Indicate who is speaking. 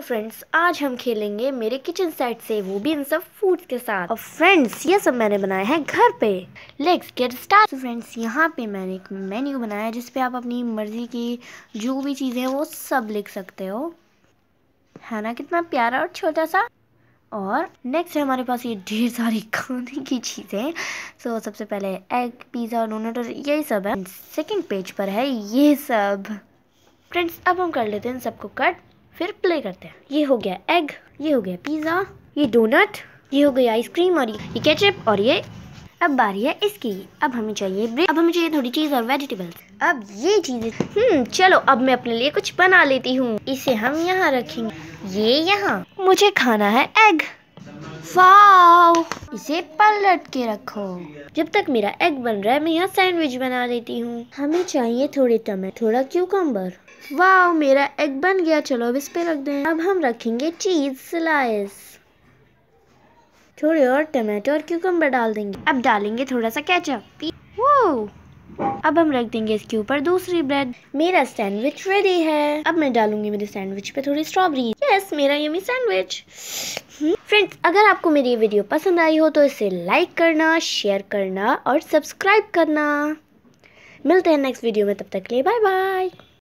Speaker 1: hello friends आज हम खेलेंगे मेरे किचन सेट से वो भी इन सब फूड्स के साथ और फ्रेंड्स ये सब मैंने बनाया है घर पे लेट्स गेट स्टार्ट फ्रेंड्स यहाँ पे मैंने एक मेन्यू बनाया है जिसपे आप अपनी मर्जी की जो भी चीज़ें हैं वो सब लिख सकते हो है ना कितना प्यारा और छोटा सा और नेक्स्ट है हमारे पास ये ढेर सारी खाने की चीज़ें सो so, सबसे पहले एग पिज़्ज़ा डोनट और यही सब है सेकेंड पेज पर है ये सब फ्रेंड्स अब हम कर लेते हैं इन सबको कट फिर प्ले करते हैं ये हो गया एग ये हो गया पिज़्ज़ा ये डोनट ये हो गया आइसक्रीम और ये केचप और ये अब बारी है इसकी अब हमें चाहिए ब्रेक अब हमें चाहिए थोड़ी चीज़ और वेजिटेबल्स अब ये चीज़ें हम्म चलो अब मैं अपने लिए कुछ बना लेती हूँ इसे हम यहाँ रखेंगे ये यहाँ मुझे खाना है एग फाओ इसे पलट के रखो जब तक मेरा एग बन रहा है मैं यहाँ सैंडविच बना लेती हूँ हमें चाहिए थोड़े टमाटर थोड़ा क्यूकम्बर वाह मेरा एग बन गया चलो अब इस पे रख दें अब हम रखेंगे चीज स्लाइस थोड़े और टमाटो और क्यूकम्बर डाल देंगे अब डालेंगे थोड़ा सा कैचअप वो अब हम रख देंगे इसके ऊपर दूसरी ब्रेड मेरा सैंडविच रेडी है अब मैं डालूंगी मेरे सैंडविच पे थोड़ी स्ट्रॉबेरी यस मेरा यमी सैंडविच फ्रेंड्स अगर आपको मेरी ये वीडियो पसंद आई हो तो इसे लाइक करना शेयर करना और सब्सक्राइब करना मिलते हैं नेक्स्ट वीडियो में तब तक के लिए बाय बाय